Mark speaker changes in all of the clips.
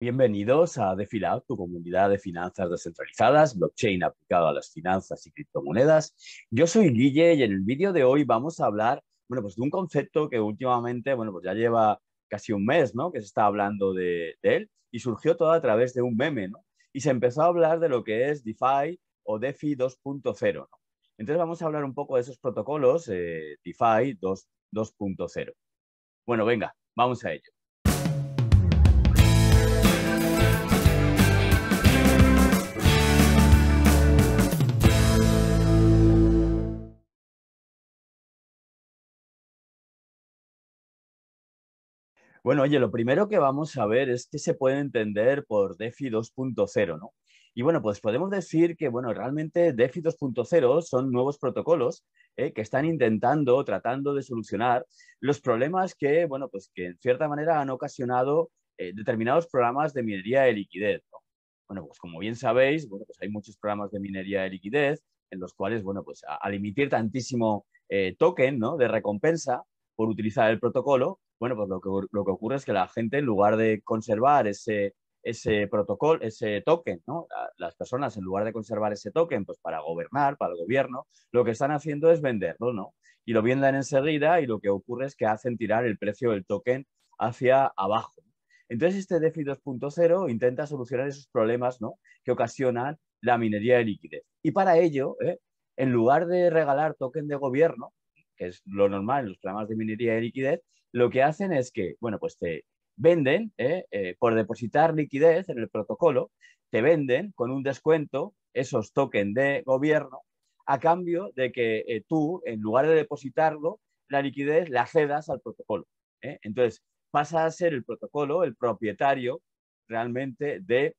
Speaker 1: Bienvenidos a DeFiLab, tu comunidad de finanzas descentralizadas, blockchain aplicado a las finanzas y criptomonedas. Yo soy Guille y en el vídeo de hoy vamos a hablar, bueno, pues de un concepto que últimamente, bueno, pues ya lleva casi un mes, ¿no? Que se está hablando de, él y surgió todo a través de un meme, ¿no? Y se empezó a hablar de lo que es DeFi o DeFi 2.0, Entonces vamos a hablar un poco de esos protocolos eh, DeFi 2.0. Bueno, venga, vamos a ello. Bueno, oye, lo primero que vamos a ver es qué se puede entender por DeFi 2.0, ¿no? Y bueno, pues podemos decir que, bueno, realmente DeFi 2.0 son nuevos protocolos ¿eh? que están intentando, tratando de solucionar los problemas que, bueno, pues que en cierta manera han ocasionado eh, determinados programas de minería de liquidez. ¿no? Bueno, pues como bien sabéis, bueno, pues hay muchos programas de minería de liquidez en los cuales, bueno, pues al emitir tantísimo eh, token, ¿no? De recompensa por utilizar el protocolo, bueno, pues lo que, lo que ocurre es que la gente, en lugar de conservar ese, ese protocolo, ese token, ¿no? Las personas, en lugar de conservar ese token, pues para gobernar, para el gobierno, lo que están haciendo es venderlo, ¿no? Y lo venden enseguida y lo que ocurre es que hacen tirar el precio del token hacia abajo. Entonces, este DeFi 2.0 intenta solucionar esos problemas ¿no? que ocasionan la minería de liquidez. Y para ello, ¿eh? en lugar de regalar token de gobierno, que es lo normal en los programas de minería de liquidez, lo que hacen es que, bueno, pues te venden, ¿eh? Eh, por depositar liquidez en el protocolo, te venden con un descuento esos tokens de gobierno a cambio de que eh, tú, en lugar de depositarlo, la liquidez la cedas al protocolo. Entonces, pasa a ser el protocolo el propietario realmente de,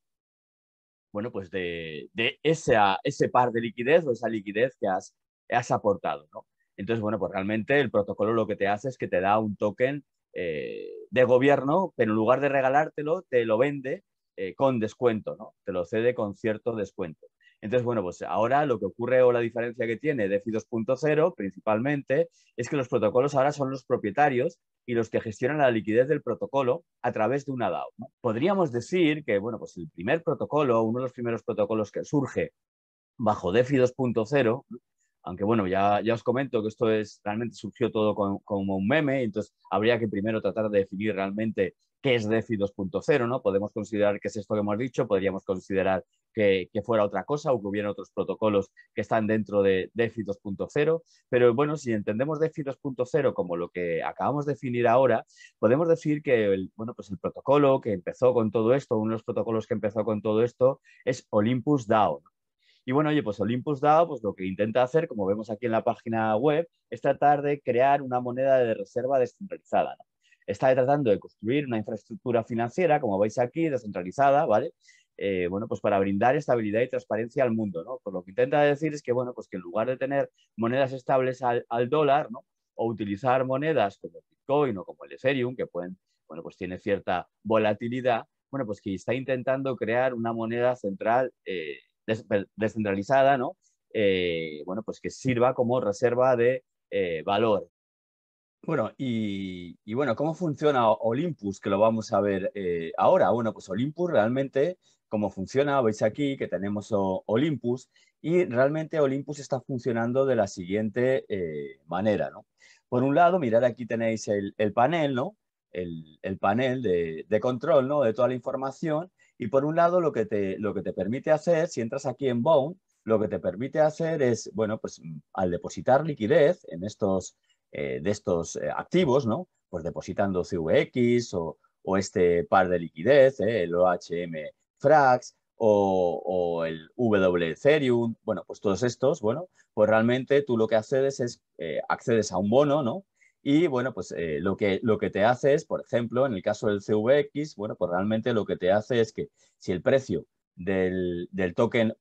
Speaker 1: bueno, pues de, ese par de liquidez o esa liquidez que has, has aportado. ¿no? Entonces, bueno, pues realmente el protocolo lo que te hace es que te da un token eh, de gobierno, pero en lugar de regalártelo, te lo vende eh, con descuento, ¿no? Te lo cede con cierto descuento. Entonces, bueno, pues ahora lo que ocurre o la diferencia que tiene DeFi 2.0 principalmente es que los protocolos ahora son los propietarios y los que gestionan la liquidez del protocolo a través de una DAO. Podríamos decir que, bueno, pues el primer protocolo, uno de los primeros protocolos que surge bajo DeFi 2.0, aunque bueno, ya, ya os comento que esto es realmente surgió todo como un meme, entonces habría que primero tratar de definir realmente qué es DeFi 2.0, ¿no? Podemos considerar que es esto que hemos dicho, podríamos considerar que, fuera otra cosa o que hubiera otros protocolos que están dentro de DeFi 2.0, pero bueno, si entendemos DeFi 2.0 como lo que acabamos de definir ahora, podemos decir que el, bueno, pues el protocolo que empezó con todo esto, uno de los protocolos que empezó con todo esto es Olympus DAO, y bueno, oye, pues Olympus DAO, pues lo que intenta hacer, como vemos aquí en la página web, es tratar de crear una moneda de reserva descentralizada. Está tratando de construir una infraestructura financiera, como veis aquí, descentralizada, ¿vale? Eh, bueno, pues para brindar estabilidad y transparencia al mundo, ¿no? lo que intenta decir es que, bueno, pues que en lugar de tener monedas estables al, dólar, ¿no? O utilizar monedas como el Bitcoin o como el Ethereum, que pueden, bueno, pues tiene cierta volatilidad, bueno, pues que está intentando crear una moneda central eh, descentralizada, ¿no? Eh, bueno, pues que sirva como reserva de eh, valor. Bueno, y, bueno, ¿cómo funciona Olympus? Que lo vamos a ver eh, ahora. Bueno, pues Olympus realmente, ¿cómo funciona? Veis aquí que tenemos Olympus y realmente Olympus está funcionando de la siguiente manera, ¿no? Por un lado, mirad aquí tenéis el, panel, ¿no? El, panel de, de, control, ¿no? De toda la información y por un lado, lo que te, lo que te permite hacer, si entras aquí en Bone, lo que te permite hacer es, bueno, pues mm, al depositar liquidez en estos, eh, de estos eh, activos, ¿no? Pues depositando CVX o, o este par de liquidez, ¿eh? el OHM Frax o, o, el W Ethereum, bueno, pues todos estos, bueno, pues realmente tú lo que accedes es, accedes a un bono, ¿no? Y bueno, pues eh, lo, que, lo que te hace es, por ejemplo, en el caso del CVX, bueno, pues realmente lo que te hace es que si el precio del, token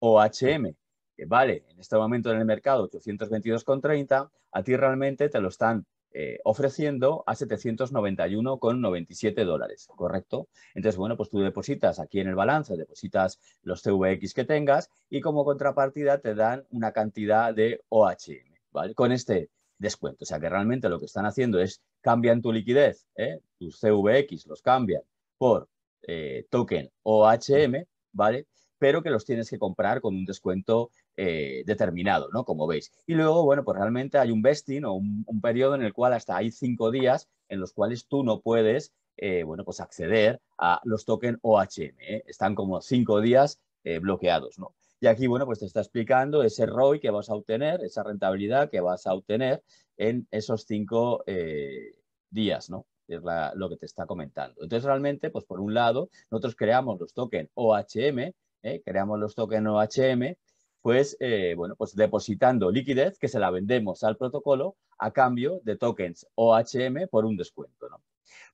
Speaker 1: OHM que vale en este momento en el mercado 822,30, a ti realmente te lo están eh, ofreciendo a 791,97 dólares, ¿correcto? Entonces, bueno, pues tú depositas aquí en el balance, depositas los CVX que tengas y como contrapartida te dan una cantidad de OHM, ¿vale? Con este descuento. O sea que realmente lo que están haciendo es cambian tu liquidez, ¿eh? tus CVX los cambian por eh, token OHM, ¿vale? Pero que los tienes que comprar con un descuento eh, determinado, ¿no? Como veis. Y luego, bueno, pues realmente hay un vesting o un, periodo en el cual hasta hay cinco días en los cuales tú no puedes, eh, bueno, pues acceder a los token OHM. Están como cinco días bloqueados, ¿no? Y aquí, bueno, pues te está explicando ese ROI que vas a obtener, esa rentabilidad que vas a obtener en esos cinco eh, días, ¿no? Es lo que te está comentando. Entonces, realmente, pues por un lado, nosotros creamos los tokens OHM, ¿eh? creamos los tokens OHM, pues, eh, bueno, pues depositando liquidez que se la vendemos al protocolo a cambio de tokens OHM por un descuento, ¿no?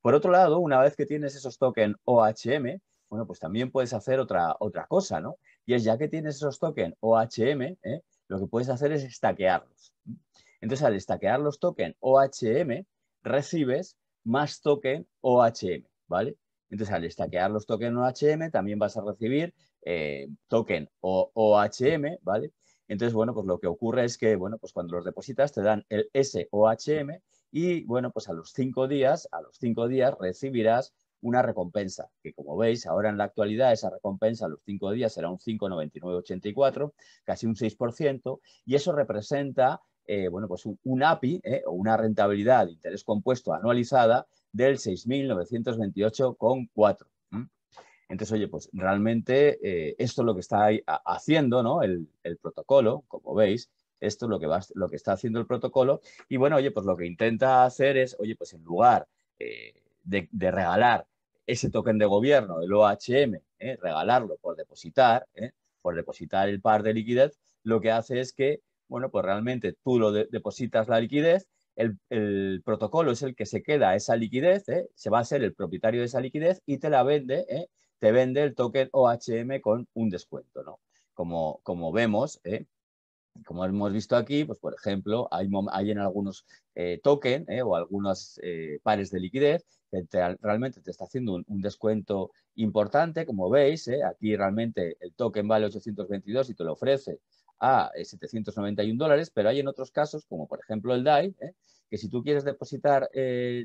Speaker 1: Por otro lado, una vez que tienes esos tokens OHM, bueno, pues también puedes hacer otra, otra cosa, ¿no? Y es ya que tienes esos tokens OHM, ¿eh? lo que puedes hacer es estaquearlos. Entonces, al estaquear los tokens OHM, recibes más token OHM, ¿vale? Entonces, al estaquear los tokens OHM, también vas a recibir eh, token OHM, ¿vale? Entonces, bueno, pues lo que ocurre es que, bueno, pues cuando los depositas te dan el SOHM y, bueno, pues a los cinco días, a los cinco días recibirás una recompensa, que como veis ahora en la actualidad esa recompensa a los cinco días será un 5,9984, casi un 6%, y eso representa eh, bueno, pues un, API eh, o una rentabilidad de interés compuesto anualizada del 6.928,4. Entonces, oye, pues realmente eh, esto es lo que está haciendo el, protocolo, como veis, esto es lo que, va, lo que está haciendo el protocolo. Y bueno, oye, pues lo que intenta hacer es, oye, pues en lugar de, regalar ese token de gobierno, el OHM, ¿eh? regalarlo por depositar, ¿eh? por depositar el par de liquidez, lo que hace es que, bueno, pues realmente tú lo depositas la liquidez, el, protocolo es el que se queda esa liquidez, ¿eh? se va a ser el propietario de esa liquidez y te la vende, te vende el token OHM con un descuento, ¿no? Como, como vemos, como hemos visto aquí, pues por ejemplo, hay, en algunos tokens token o algunos pares de liquidez realmente te está haciendo un, descuento importante, como veis, ¿eh? aquí realmente el token vale 822 y te lo ofrece a 791 eh, dólares, pero hay en otros casos, como por ejemplo el DAI, ¿eh? que si tú quieres depositar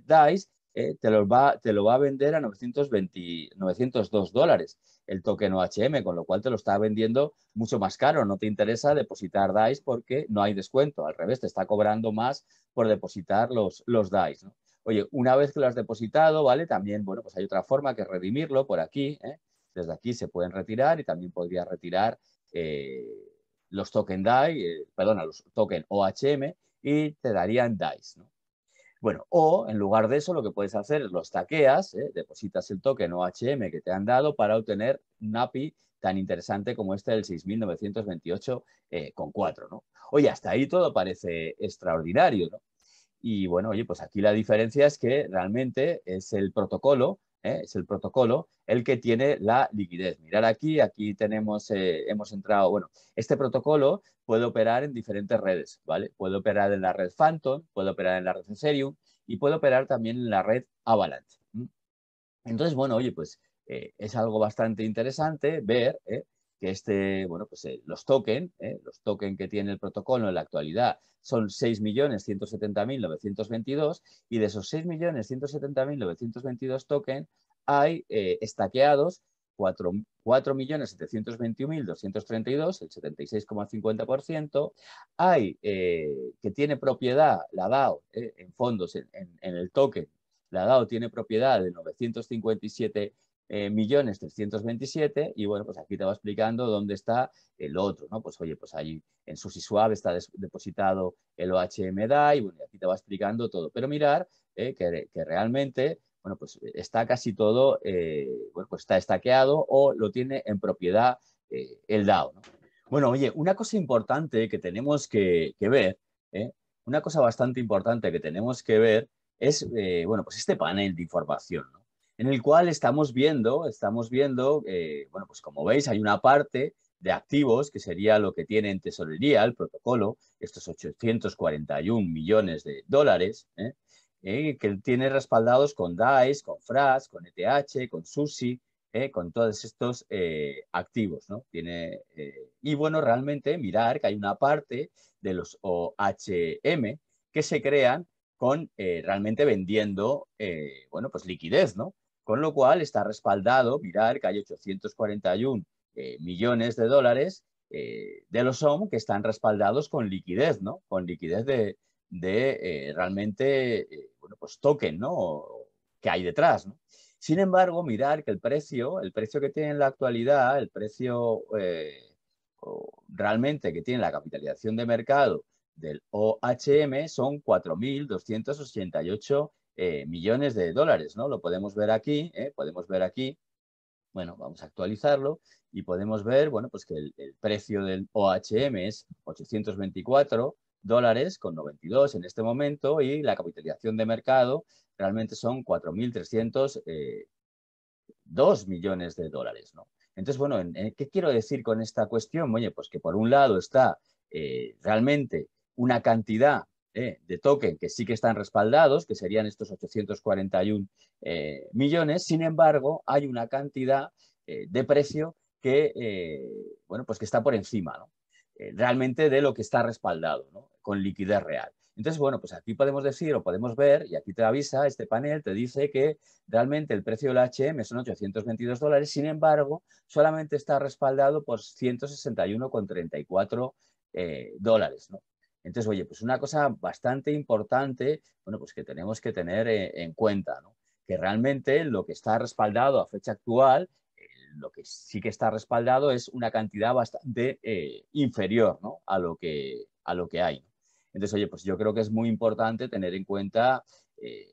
Speaker 1: DAIs, te, lo va, te lo va a vender a 920, 902 dólares el token OHM, con lo cual te lo está vendiendo mucho más caro. No te interesa depositar DAIs porque no hay descuento, al revés, te está cobrando más por depositar los, los DAIs. Oye, una vez que lo has depositado, ¿vale? También, bueno, pues hay otra forma que redimirlo por aquí. ¿eh? Desde aquí se pueden retirar y también podrías retirar eh, los token DAI, eh, perdona, los token OHM y te darían DAIs, ¿no? Bueno, o en lugar de eso, lo que puedes hacer es los taqueas, ¿eh? depositas el token OHM que te han dado para obtener un API tan interesante como este del 6.928.4, con ¿no? Oye, hasta ahí todo parece extraordinario, ¿no? Y bueno, oye, pues aquí la diferencia es que realmente es el protocolo, ¿eh? es el protocolo el que tiene la liquidez. Mirar aquí, aquí tenemos, eh, hemos entrado, bueno, este protocolo puede operar en diferentes redes, ¿vale? Puede operar en la red Phantom, puede operar en la red Ethereum y puede operar también en la red Avalanche. Entonces, bueno, oye, pues eh, es algo bastante interesante ver que este, bueno, pues eh, los token, eh, los token que tiene el protocolo en la actualidad son 6.170.922 y de esos 6.170.922 token hay eh, estaqueados 4.721.232, el 76,50%. Hay que tiene propiedad, la DAO, en fondos, en, el token, la DAO tiene propiedad de 957 eh, millones 327 y bueno, pues aquí te va explicando dónde está el otro, ¿no? Pues oye, pues ahí en SushiSwap suave está depositado el OHM DAI y bueno, aquí te va explicando todo. Pero mirar eh, que, realmente, bueno, pues está casi todo, eh, bueno, pues está estaqueado o lo tiene en propiedad el DAO, Bueno, oye, una cosa importante que tenemos que, que ver, una cosa bastante importante que tenemos que ver es, bueno, pues este panel de información, ¿no? en el cual estamos viendo, estamos viendo, eh, bueno, pues como veis, hay una parte de activos, que sería lo que tiene en tesorería el protocolo, estos 841 millones de dólares, ¿eh? Eh, que tiene respaldados con DAIS, con FRAS, con ETH, con SUSI, con todos estos activos. ¿no? Tiene, y bueno, realmente mirar que hay una parte de los OHM que se crean con realmente vendiendo, bueno, pues liquidez, ¿no? Con lo cual está respaldado, mirar que hay 841 eh, millones de dólares eh, de los OM que están respaldados con liquidez, ¿no? Con liquidez de, eh, realmente, bueno, pues token, ¿no? Que hay detrás, Sin embargo, mirar que el precio, el precio que tiene en la actualidad, el precio realmente que tiene la capitalización de mercado del OHM son 4.288 eh, millones de dólares, ¿no? Lo podemos ver aquí, ¿eh? podemos ver aquí, bueno, vamos a actualizarlo y podemos ver, bueno, pues que el, precio del OHM es 824 dólares con 92 en este momento y la capitalización de mercado realmente son 4.302 eh, millones de dólares, ¿no? Entonces, bueno, ¿qué quiero decir con esta cuestión? Oye, pues que por un lado está realmente una cantidad eh, de token que sí que están respaldados, que serían estos 841 eh, millones. Sin embargo, hay una cantidad eh, de precio que, bueno, pues que está por encima, ¿no? realmente de lo que está respaldado, ¿no? con liquidez real. Entonces, bueno, pues aquí podemos decir o podemos ver, y aquí te avisa este panel, te dice que realmente el precio del HM son 822 dólares, sin embargo, solamente está respaldado por 161,34 dólares. ¿no? Entonces, oye, pues una cosa bastante importante, bueno, pues que tenemos que tener eh, en cuenta, ¿no? que realmente lo que está respaldado a fecha actual, eh, lo que sí que está respaldado es una cantidad bastante eh, inferior ¿no? a, lo que, a lo que hay. Entonces, oye, pues yo creo que es muy importante tener en cuenta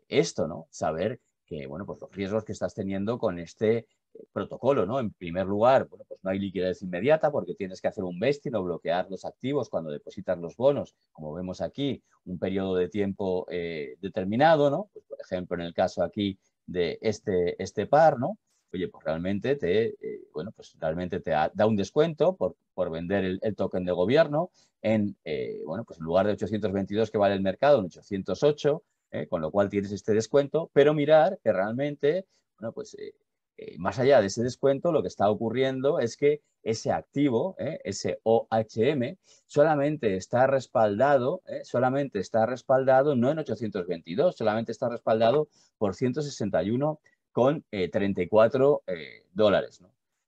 Speaker 1: esto, ¿no? Saber que, bueno, pues los riesgos que estás teniendo con este protocolo, ¿no? En primer lugar, bueno, pues no hay liquidez inmediata porque tienes que hacer un vesting o bloquear los activos cuando depositas los bonos, como vemos aquí, un periodo de tiempo eh, determinado, ¿no? Pues, por ejemplo, en el caso aquí de este, este par, ¿no? Oye, pues realmente te, eh, bueno, pues realmente te da un descuento por, vender el, token de gobierno en, eh, bueno, pues en lugar de 822 que vale el mercado, en 808, con lo cual tienes este descuento, pero mirar que realmente, bueno, pues eh, más allá de ese descuento, lo que está ocurriendo es que ese activo, eh, ese OHM, solamente está respaldado, eh, solamente está respaldado no en 822, solamente está respaldado por 161,34 dólares.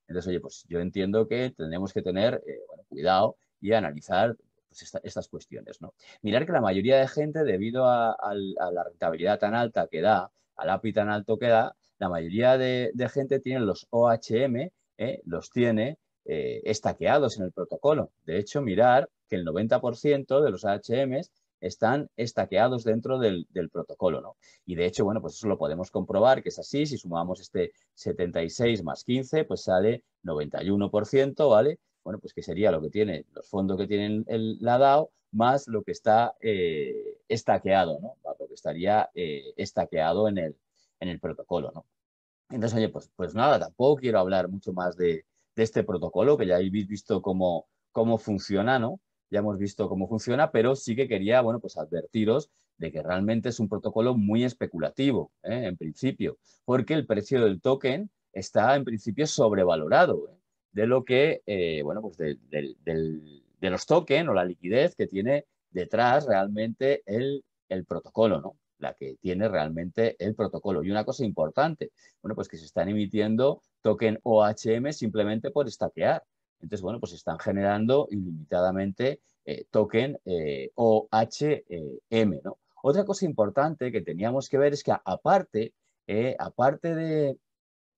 Speaker 1: Entonces, oye, pues yo entiendo que tenemos que tener cuidado y analizar pues, estas cuestiones. Mirar que la mayoría de gente, debido a, a la rentabilidad tan alta que da, al API tan alto que da, la mayoría de, gente tiene los OHM, ¿eh? los tiene eh, estaqueados en el protocolo. De hecho, mirar que el 90% de los OHM están estaqueados dentro del, protocolo, ¿no? Y de hecho, bueno, pues eso lo podemos comprobar que es así. Si sumamos este 76 más 15, pues sale 91%, ¿vale? Bueno, pues que sería lo que tiene, los fondos que tienen el, la DAO más lo que está eh, estaqueado, ¿no? Lo que estaría estaqueado en el, en el protocolo, ¿no? Entonces, oye, pues, pues nada, tampoco quiero hablar mucho más de, este protocolo, que ya habéis visto cómo, cómo funciona, ¿no? Ya hemos visto cómo funciona, pero sí que quería, bueno, pues advertiros de que realmente es un protocolo muy especulativo, ¿eh? en principio, porque el precio del token está en principio sobrevalorado ¿eh? de lo que, eh, bueno, pues de, los tokens o la liquidez que tiene detrás realmente el protocolo, ¿no? la que tiene realmente el protocolo. Y una cosa importante, bueno, pues que se están emitiendo token OHM simplemente por estaquear. Entonces, bueno, pues están generando ilimitadamente eh, token eh, OHM, ¿no? Otra cosa importante que teníamos que ver es que aparte, eh, aparte de,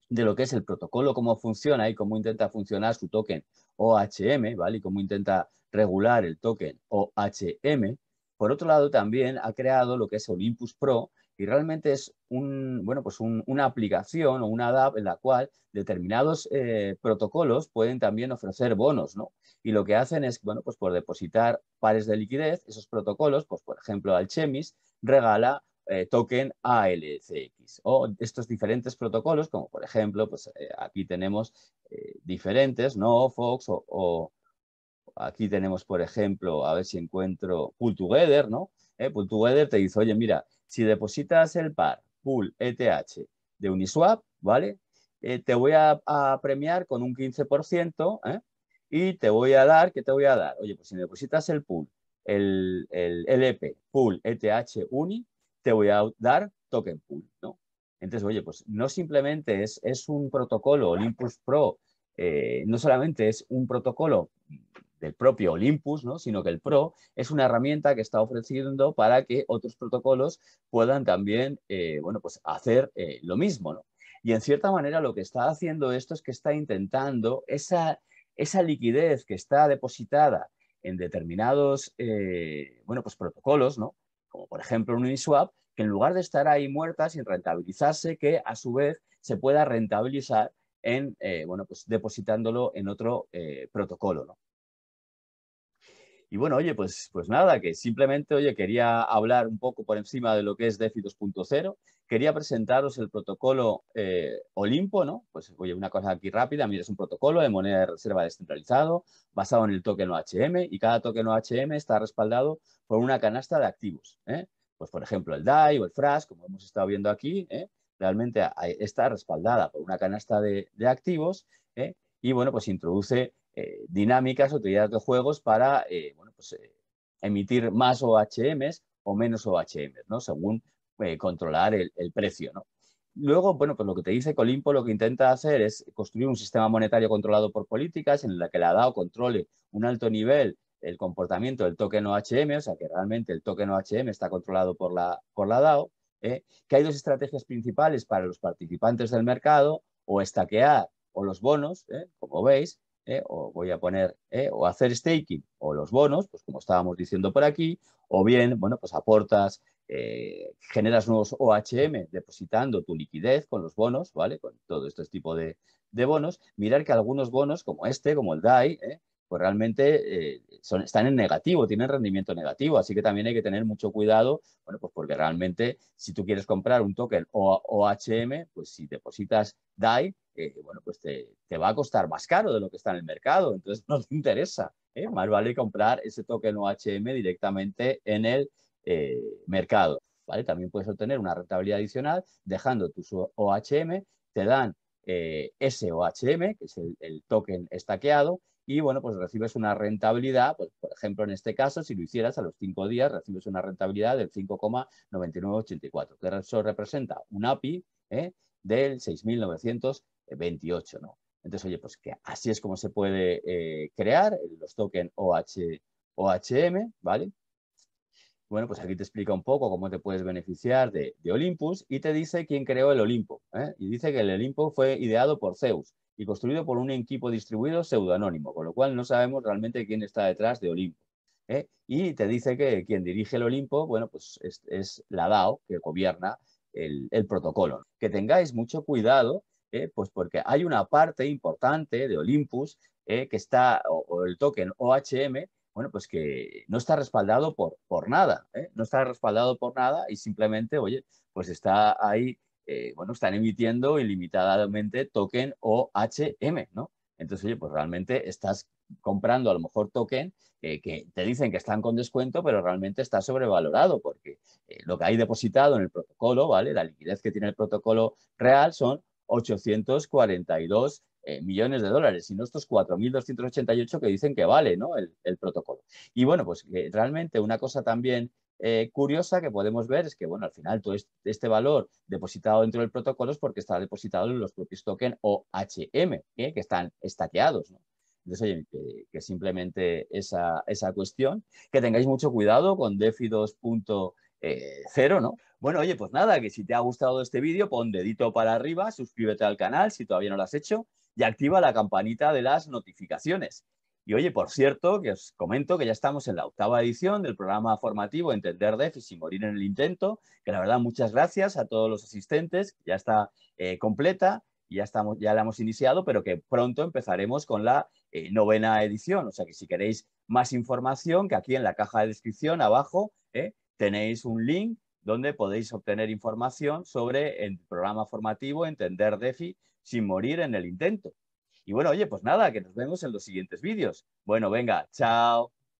Speaker 1: de lo que es el protocolo, cómo funciona y cómo intenta funcionar su token OHM, ¿vale? Y cómo intenta regular el token OHM, por otro lado, también ha creado lo que es Olympus Pro, y realmente es un, bueno, pues una aplicación o una DAP en la cual determinados eh, protocolos pueden también ofrecer bonos, ¿no? Y lo que hacen es, bueno, pues por depositar pares de liquidez, esos protocolos, pues por ejemplo Alchemis regala eh, token ALCX o estos diferentes protocolos, como por ejemplo, pues eh, aquí tenemos diferentes, ¿no? Fox o Aquí tenemos, por ejemplo, a ver si encuentro Pool Together, ¿no? Eh, pool Together te dice, oye, mira, si depositas el par Pool ETH de Uniswap, ¿vale? Eh, te voy a, premiar con un 15%, ¿eh? Y te voy a dar, ¿qué te voy a dar? Oye, pues si depositas el pool, el, el LP, e pool ETH UNI, te voy a dar token pool, ¿no? Entonces, oye, pues no simplemente es, es un protocolo, Olympus Pro, eh, no solamente es un protocolo del propio Olympus, ¿no? sino que el PRO es una herramienta que está ofreciendo para que otros protocolos puedan también eh, bueno, pues hacer eh, lo mismo. ¿no? Y en cierta manera lo que está haciendo esto es que está intentando esa, liquidez que está depositada en determinados eh, bueno, pues protocolos, ¿no? como por ejemplo un Uniswap, que en lugar de estar ahí muerta sin rentabilizarse, que a su vez se pueda rentabilizar en, bueno, pues depositándolo en otro protocolo. ¿no? Y bueno, oye, pues, pues nada, que simplemente, oye, quería hablar un poco por encima de lo que es DeFi 2.0. Quería presentaros el protocolo eh, Olimpo, ¿no? Pues, oye, una cosa aquí rápida. Mira, es un protocolo de moneda de reserva descentralizado basado en el token OHM y cada token OHM está respaldado por una canasta de activos. ¿eh? Pues, por ejemplo, el DAI o el FRAS, como hemos estado viendo aquí, ¿eh? realmente está respaldada por una canasta de activos y, bueno, pues introduce eh, dinámicas o de juegos para eh, pues, eh, emitir más OHMs o menos OHMs, ¿no? según controlar el, precio. Luego, bueno, pues lo que te dice Colimpo lo que intenta hacer es construir un sistema monetario controlado por políticas en la que la DAO controle un alto nivel el comportamiento del token OHM, o sea que realmente el token OHM está controlado por la, por la DAO, que hay dos estrategias principales para los participantes del mercado, o estaquear o los bonos, como veis, ¿eh? o voy a poner, ¿eh? o hacer staking, o los bonos, pues como estábamos diciendo por aquí, o bien, bueno, pues aportas, eh, generas nuevos OHM depositando tu liquidez con los bonos, ¿vale? Con todo este tipo de, de bonos. Mirar que algunos bonos, como este, como el DAI, pues realmente eh, están en negativo, tienen rendimiento negativo. Así que también hay que tener mucho cuidado, bueno, pues porque realmente si tú quieres comprar un token OHM, pues si depositas DAI, eh, bueno, pues te, va a costar más caro de lo que está en el mercado. Entonces no te interesa. ¿eh? Más vale comprar ese token OHM directamente en el mercado. ¿vale? También puedes obtener una rentabilidad adicional dejando tus OHM, te dan ese OHM, que es el, token estaqueado, y bueno, pues recibes una rentabilidad, pues, por ejemplo, en este caso, si lo hicieras a los cinco días, recibes una rentabilidad del 5,9984, que eso representa un API ¿eh? del 6.928. ¿no? Entonces, oye, pues que así es como se puede eh, crear los tokens OH, OHM, ¿vale? Bueno, pues aquí te explica un poco cómo te puedes beneficiar de, Olympus y te dice quién creó el Olimpo. ¿eh? Y dice que el Olimpo fue ideado por Zeus y construido por un equipo distribuido pseudoanónimo, con lo cual no sabemos realmente quién está detrás de Olimpo. ¿eh? Y te dice que quien dirige el Olimpo, bueno, pues es, la DAO que gobierna el, protocolo. Que tengáis mucho cuidado, ¿eh? pues porque hay una parte importante de Olympus ¿eh? que está, o, el token OHM, bueno, pues que no está respaldado por, por nada, no está respaldado por nada y simplemente, oye, pues está ahí eh, bueno, están emitiendo ilimitadamente token OHM, ¿no? Entonces, oye, pues realmente estás comprando a lo mejor token eh, que te dicen que están con descuento, pero realmente está sobrevalorado porque eh, lo que hay depositado en el protocolo, ¿vale? La liquidez que tiene el protocolo real son 842 millones de dólares, y no estos 4.288 que dicen que vale ¿no? el, protocolo. Y bueno, pues realmente una cosa también eh, curiosa que podemos ver es que, bueno, al final todo este valor depositado dentro del protocolo es porque está depositado en los propios tokens OHM, ¿eh? que están estaqueados. Entonces, oye, que, simplemente esa, esa, cuestión, que tengáis mucho cuidado con DeFi 2.0, eh, ¿no? Bueno, oye, pues nada, que si te ha gustado este vídeo, pon dedito para arriba, suscríbete al canal si todavía no lo has hecho y activa la campanita de las notificaciones. Y oye, por cierto, que os comento que ya estamos en la octava edición del programa formativo Entender DEFI sin Morir en el Intento, que la verdad muchas gracias a todos los asistentes, ya está eh, completa, ya, estamos, ya la hemos iniciado, pero que pronto empezaremos con la eh, novena edición. O sea que si queréis más información, que aquí en la caja de descripción abajo eh, tenéis un link donde podéis obtener información sobre el programa formativo Entender DEFI sin morir en el intento. Y bueno, oye, pues nada, que nos vemos en los siguientes vídeos. Bueno, venga, chao.